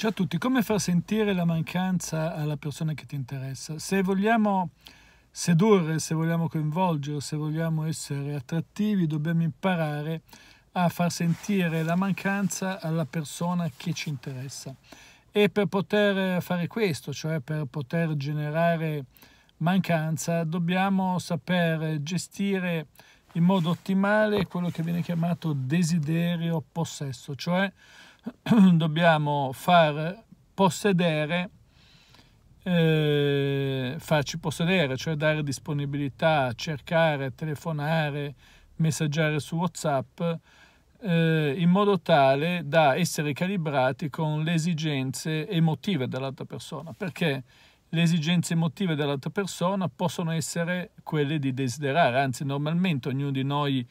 Ciao a tutti, come far sentire la mancanza alla persona che ti interessa? Se vogliamo sedurre, se vogliamo coinvolgere, se vogliamo essere attrattivi, dobbiamo imparare a far sentire la mancanza alla persona che ci interessa. E per poter fare questo, cioè per poter generare mancanza, dobbiamo saper gestire in modo ottimale quello che viene chiamato desiderio possesso, cioè dobbiamo far possedere, eh, farci possedere, cioè dare disponibilità, cercare, telefonare, messaggiare su WhatsApp eh, in modo tale da essere calibrati con le esigenze emotive dell'altra persona, perché le esigenze emotive dell'altra persona possono essere quelle di desiderare, anzi normalmente ognuno di noi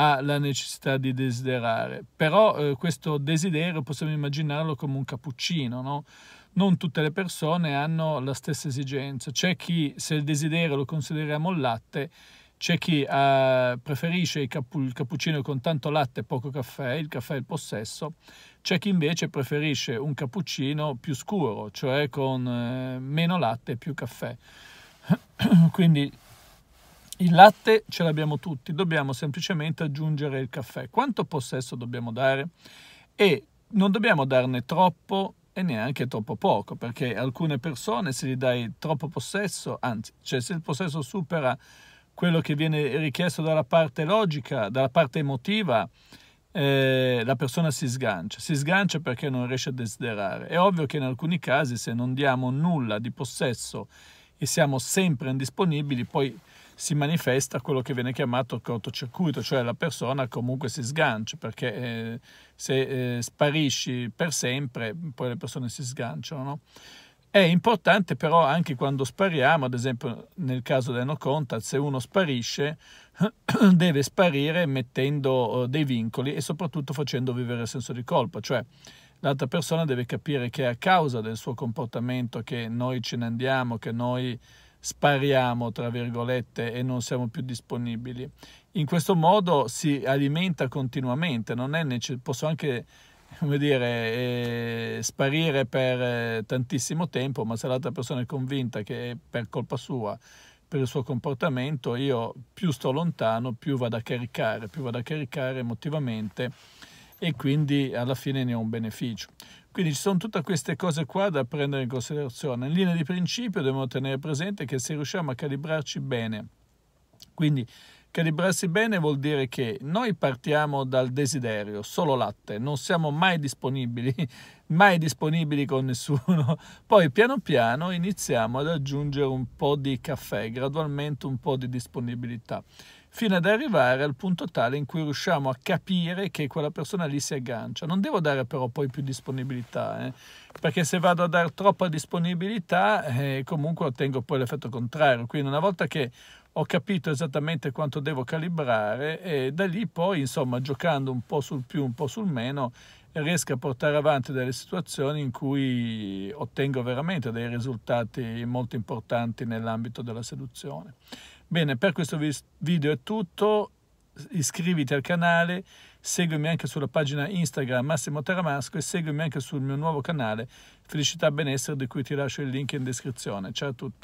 ha la necessità di desiderare. Però eh, questo desiderio possiamo immaginarlo come un cappuccino, no? Non tutte le persone hanno la stessa esigenza. C'è chi, se il desiderio lo consideriamo latte, c'è chi eh, preferisce il, capu- il cappuccino con tanto latte e poco caffè, il caffè è il possesso, c'è chi invece preferisce un cappuccino più scuro, cioè con eh, meno latte e più caffè. Quindi il latte ce l'abbiamo tutti, dobbiamo semplicemente aggiungere il caffè. Quanto possesso dobbiamo dare? E non dobbiamo darne troppo e neanche troppo poco, perché alcune persone se gli dai troppo possesso, anzi, cioè se il possesso supera quello che viene richiesto dalla parte logica, dalla parte emotiva, eh, la persona si sgancia, si sgancia perché non riesce a desiderare. È ovvio che in alcuni casi se non diamo nulla di possesso e siamo sempre indisponibili, poi si manifesta quello che viene chiamato cortocircuito, cioè la persona comunque si sgancia, perché eh, se eh, sparisci per sempre, poi le persone si sganciano. No? È importante però anche quando spariamo, ad esempio nel caso dell'enocontat, se uno sparisce deve sparire mettendo eh, dei vincoli e soprattutto facendo vivere il senso di colpa, cioè l'altra persona deve capire che è a causa del suo comportamento che noi ce ne andiamo, che noi spariamo, tra virgolette, e non siamo più disponibili. In questo modo si alimenta continuamente, non è necessario, posso anche come dire, eh, sparire per eh, tantissimo tempo, ma se l'altra persona è convinta che è per colpa sua, per il suo comportamento, io più sto lontano, più vado a caricare, più vado a caricare emotivamente e quindi alla fine ne ho un beneficio. Quindi ci sono tutte queste cose qua da prendere in considerazione. In linea di principio dobbiamo tenere presente che se riusciamo a calibrarci bene, quindi Calibrarsi bene vuol dire che noi partiamo dal desiderio, solo latte, non siamo mai disponibili, mai disponibili con nessuno. Poi piano piano iniziamo ad aggiungere un po' di caffè, gradualmente un po' di disponibilità, fino ad arrivare al punto tale in cui riusciamo a capire che quella persona lì si aggancia. Non devo dare però poi più disponibilità, eh? perché se vado a dare troppa disponibilità eh, comunque ottengo poi l'effetto contrario. Quindi una volta che ho capito esattamente quanto devo calibrare e da lì poi, insomma, giocando un po' sul più, un po' sul meno, riesco a portare avanti delle situazioni in cui ottengo veramente dei risultati molto importanti nell'ambito della seduzione. Bene, per questo video è tutto, iscriviti al canale, seguimi anche sulla pagina Instagram Massimo Taramasco e seguimi anche sul mio nuovo canale Felicità Benessere di cui ti lascio il link in descrizione. Ciao a tutti!